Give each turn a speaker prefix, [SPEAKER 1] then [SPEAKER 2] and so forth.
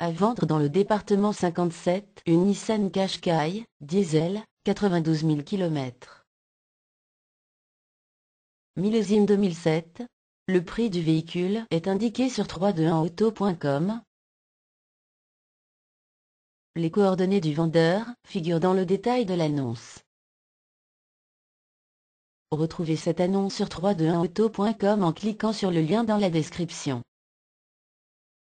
[SPEAKER 1] À vendre dans le département 57, une Nissan Qashqai, diesel, 92 000 km. Millésime 2007. Le prix du véhicule est indiqué sur 321auto.com.
[SPEAKER 2] Les coordonnées du vendeur figurent dans le détail de l'annonce. Retrouvez cette annonce sur 321auto.com en cliquant sur le lien dans la description.